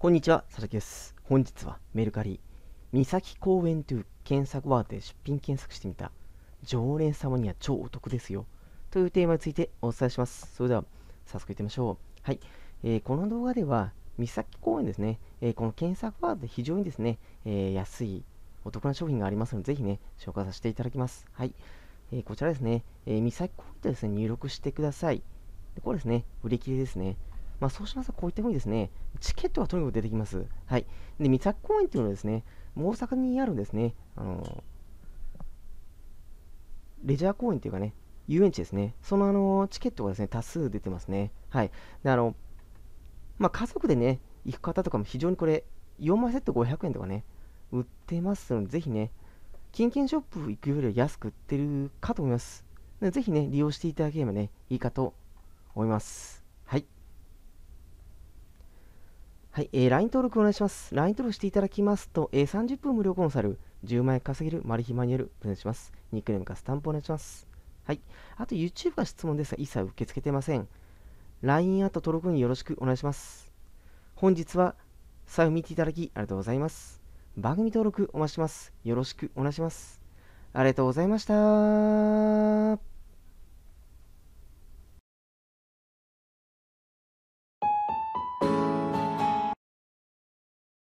こんにちは、佐々木です。本日はメルカリ、三崎公園という検索ワードで出品検索してみた常連様には超お得ですよというテーマについてお伝えします。それでは早速いってみましょう。はい、えー、この動画では三崎公園ですね、えー、この検索ワードで非常にですね、えー、安いお得な商品がありますので、ぜひね、紹介させていただきます。はい、えこちらですね、え三崎公園とですね、入力してください。でこれですね、売り切れですね。まあ、そうしますと、こういったふうにですね、チケットがとにかく出てきます。はい。で、三崎公園っていうのはですね、大阪にあるんですね、あのレジャー公園っていうかね、遊園地ですね。その、あのチケットがですね、多数出てますね。はい。で、あの、まあ、家族でね、行く方とかも非常にこれ、4枚セット500円とかね、売ってますので、ぜひね、金券ショップ行くよりは安く売ってるかと思います。ぜひね、利用していただければね、いいかと思います。はい、えー、LINE 登録お願いします。LINE 登録していただきますと、えー、30分無料コンサル、10万円稼げるマル秘マニュアル、お願いします。ニックネームかスタンプお願いします。はい、あと YouTube が質問ですが、一切受け付けてません。LINE アート登録によろしくお願いします。本日は、最後見ていただきありがとうございます。番組登録お待ちします。よろしくお願いします。ありがとうございました。